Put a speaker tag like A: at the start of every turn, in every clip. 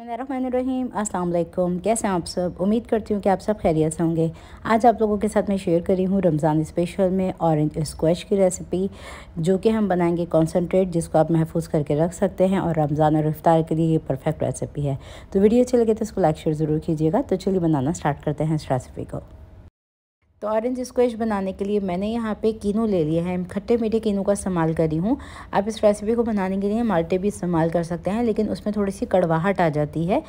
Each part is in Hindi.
A: बसमीम अल्लाम कैसे हैं आप सब उम्मीद करती हूँ कि आप सब खैरियत से होंगे आज आप लोगों के साथ मैं शेयर करी हूँ रमज़ान स्पेशल में ऑरेंज स्क्वैश की रेसिपी जो कि हम बनाएंगे कॉन्सनट्रेट जिसको आप महफूज करके रख सकते हैं और रमज़ान और रफ्तार के लिए ये परफेक्ट रेसिपी है तो वीडियो अच्छी लगे तो इसको लाइक शेयर ज़रूर कीजिएगा तो चलिए बनाना स्टार्ट करते हैं इस रेसिपी को तो ऑरेंज स्क्वेश बनाने के लिए मैंने यहाँ पे कीनू ले लिया है खट्टे मीठे कीनू का इस्तेमाल करी हूँ आप इस रेसिपी को बनाने के लिए माल्टे भी इस्तेमाल कर सकते हैं लेकिन उसमें थोड़ी सी कड़वाहट आ जाती है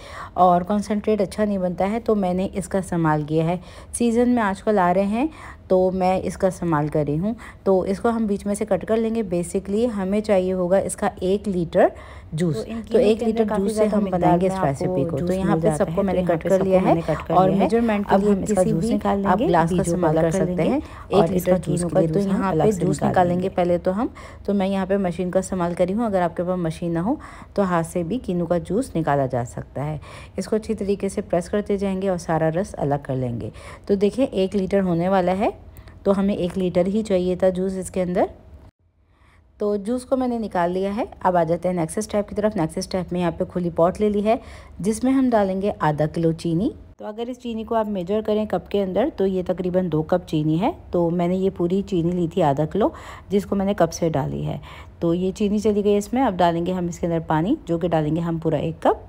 A: और कॉन्सनट्रेट अच्छा नहीं बनता है तो मैंने इसका इस्तेमाल किया है सीज़न में आजकल आ रहे हैं तो मैं इसका इस्तेमाल कर रही हूँ तो इसको हम बीच में से कट कर लेंगे बेसिकली हमें चाहिए होगा इसका एक लीटर जूस तो, तो एक लीटर जूस से हम बनाएंगे इस रेसिपी को तो यहाँ पे सबको तो मैंने कट कर लिया है और मेजरमेंट के लिए किसी भी आप ग्लास का इस्तेमाल कर सकते हैं एक लीटर जूस का तो यहाँ पे जूस निकालेंगे पहले तो हम तो मैं यहाँ पे मशीन का इस्तेमाल करी हूँ अगर आपके पास मशीन ना हो तो हाथ से भी कीनू का जूस निकाला जा सकता है इसको अच्छी तरीके से प्रेस करते जाएंगे और सारा रस अलग कर लेंगे तो देखिए एक लीटर होने वाला है तो हमें एक लीटर ही चाहिए था जूस इसके अंदर तो जूस को मैंने निकाल लिया है अब आ जाते हैं नेक्स्ट स्टेप की तरफ नेक्स्ट स्टेप में यहाँ पे खुली पॉट ले ली है जिसमें हम डालेंगे आधा किलो चीनी तो अगर इस चीनी को आप मेजर करें कप के अंदर तो ये तकरीबन दो कप चीनी है तो मैंने ये पूरी चीनी ली थी आधा किलो जिसको मैंने कप से डाली है तो ये चीनी चली गई इसमें अब डालेंगे हम इसके अंदर पानी जो कि डालेंगे हम पूरा एक कप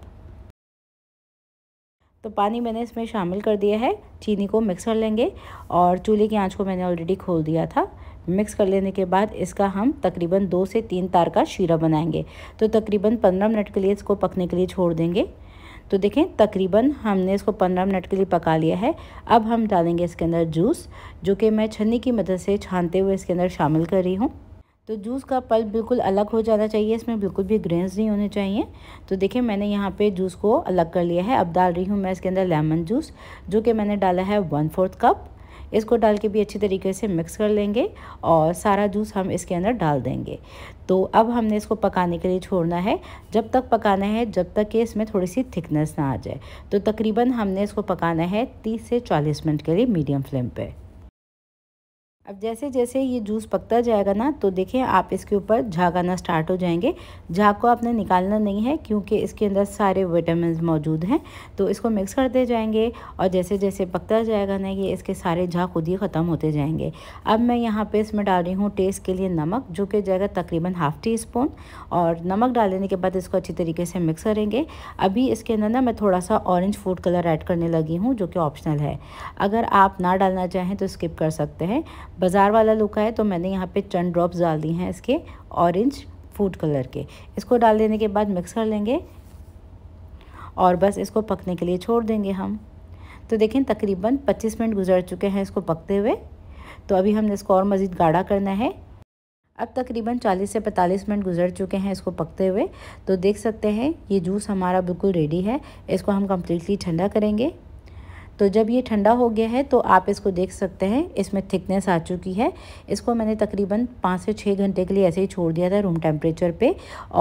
A: तो पानी मैंने इसमें शामिल कर दिया है चीनी को मिक्स कर लेंगे और चूल्हे की आंच को मैंने ऑलरेडी खोल दिया था मिक्स कर लेने के बाद इसका हम तकरीबन दो से तीन तार का शीरा बनाएंगे तो तकरीबन पंद्रह मिनट के लिए इसको पकने के लिए छोड़ देंगे तो देखें तकरीबन हमने इसको पंद्रह मिनट के लिए पका लिया है अब हम डालेंगे इसके अंदर जूस जो कि मैं छन्नी की मदद से छानते हुए इसके अंदर शामिल कर रही हूँ तो जूस का पल्प बिल्कुल अलग हो जाना चाहिए इसमें बिल्कुल भी ग्रेन्स नहीं होने चाहिए तो देखिए मैंने यहाँ पे जूस को अलग कर लिया है अब डाल रही हूँ मैं इसके अंदर लेमन जूस जो कि मैंने डाला है वन फोर्थ कप इसको डाल के भी अच्छी तरीके से मिक्स कर लेंगे और सारा जूस हम इसके अंदर डाल देंगे तो अब हमने इसको पकाने के लिए छोड़ना है जब तक पकाना है जब तक कि इसमें थोड़ी सी थिकनेस ना आ जाए तो तकरीबन हमने इसको पकाना है तीस से चालीस मिनट के लिए मीडियम फ्लेम पर अब जैसे जैसे ये जूस पकता जाएगा ना तो देखें आप इसके ऊपर झागाना आना स्टार्ट हो जाएंगे झाग को आपने निकालना नहीं है क्योंकि इसके अंदर सारे विटामिन मौजूद हैं तो इसको मिक्स करते जाएंगे और जैसे जैसे पकता जाएगा ना ये इसके सारे झाग खुद ही ख़त्म होते जाएंगे अब मैं यहाँ पे इसमें डाल रही हूँ टेस्ट के लिए नमक जो कि जाएगा तकरीबन हाफ़ टी स्पून और नमक डाल देने के बाद इसको अच्छी तरीके से मिक्स करेंगे अभी इसके अंदर ना मैं थोड़ा सा ऑरेंज फूड कलर ऐड करने लगी हूँ जो कि ऑप्शनल है अगर आप ना डालना चाहें तो स्किप कर सकते हैं बाज़ार वाला लुक है तो मैंने यहाँ पे चंद ड्रॉप्स डाल दिए हैं इसके ऑरेंज फूड कलर के इसको डाल देने के बाद मिक्स कर लेंगे और बस इसको पकने के लिए छोड़ देंगे हम तो देखें तकरीबन 25 मिनट गुजर चुके हैं इसको पकते हुए तो अभी हमने इसको और मज़ीद गाढ़ा करना है अब तकरीबन 40 से 45 मिनट गुजर चुके हैं इसको पकते हुए तो देख सकते हैं ये जूस हमारा बिल्कुल रेडी है इसको हम कम्प्लीटली ठंडा करेंगे तो जब ये ठंडा हो गया है तो आप इसको देख सकते हैं इसमें थिकनेस आ चुकी है इसको मैंने तकरीबन पाँच से छः घंटे के लिए ऐसे ही छोड़ दिया था रूम टेम्परेचर पे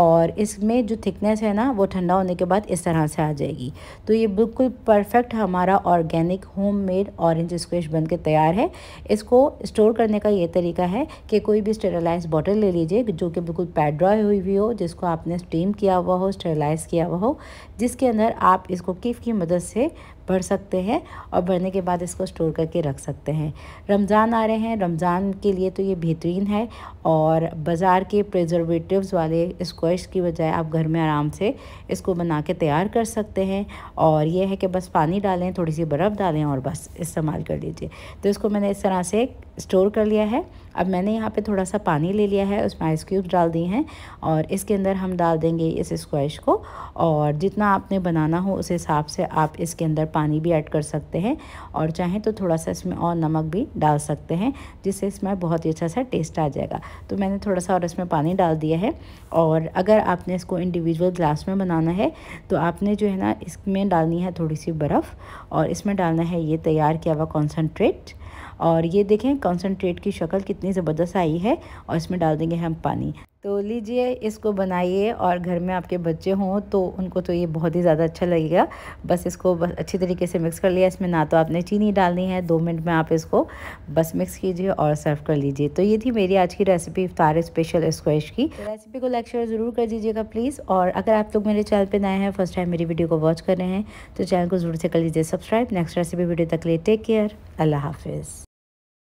A: और इसमें जो थिकनेस है ना वो ठंडा होने के बाद इस तरह से आ जाएगी तो ये बिल्कुल परफेक्ट हमारा organic homemade orange squash बन के तैयार है इसको स्टोर करने का ये तरीका है कि कोई भी स्टेरलाइज बॉटल ले लीजिए जो कि बिल्कुल पैड ड्राई हुई हुई हो जिसको आपने स्टीम किया हुआ हो स्टेरलाइज किया हुआ हो जिसके अंदर आप इसको किफ की मदद से भर सकते हैं और भरने के बाद इसको स्टोर करके रख सकते हैं रमज़ान आ रहे हैं रमज़ान के लिए तो ये बेहतरीन है और बाज़ार के प्रिजर्वेटिव्स वाले स्क्वाश की बजाय आप घर में आराम से इसको बना के तैयार कर सकते हैं और ये है कि बस पानी डालें थोड़ी सी बर्फ़ डालें और बस इस्तेमाल कर लीजिए तो इसको मैंने इस तरह से स्टोर कर लिया है अब मैंने यहाँ पे थोड़ा सा पानी ले लिया है उसमें आइस क्यूब डाल दिए हैं और इसके अंदर हम डाल देंगे इस स्क्वैश को और जितना आपने बनाना हो उस हिसाब से आप इसके अंदर पानी भी ऐड कर सकते हैं और चाहें तो थोड़ा सा इसमें और नमक भी डाल सकते हैं जिससे इसमें बहुत ही अच्छा सा टेस्ट आ जाएगा तो मैंने थोड़ा सा और इसमें पानी डाल दिया है और अगर आपने इसको इंडिविजुअल ग्लास में बनाना है तो आपने जो है ना इसमें डालनी है थोड़ी सी बर्फ़ और इसमें डालना है ये तैयार किया हुआ कॉन्सनट्रेट और ये देखें कॉन्सनट्रेट की शक्ल कितनी ज़बरदस्त आई है और इसमें डाल देंगे हम पानी तो लीजिए इसको बनाइए और घर में आपके बच्चे हों तो उनको तो ये बहुत ही ज़्यादा अच्छा लगेगा बस इसको बस अच्छी तरीके से मिक्स कर लिया इसमें ना तो आपने चीनी डालनी है दो मिनट में आप इसको बस मिक्स कीजिए और सर्व कर लीजिए तो ये थी मेरी आज की रेसिपी इफ्तार स्पेशल स्क्वैश की रेसिपी तो को लाइक शेयर ज़रूर कर दीजिएगा प्लीज़ और अगर आप लोग मेरे चैनल पर नए हैं फर्स्ट टाइम मेरी वीडियो को वॉच कर रहे हैं तो चैनल को ज़रूर से कर लीजिए सब्सक्राइब नेक्स्ट रेसिपी वीडियो तक लिए टेक केयर अल्लाह हाफिज़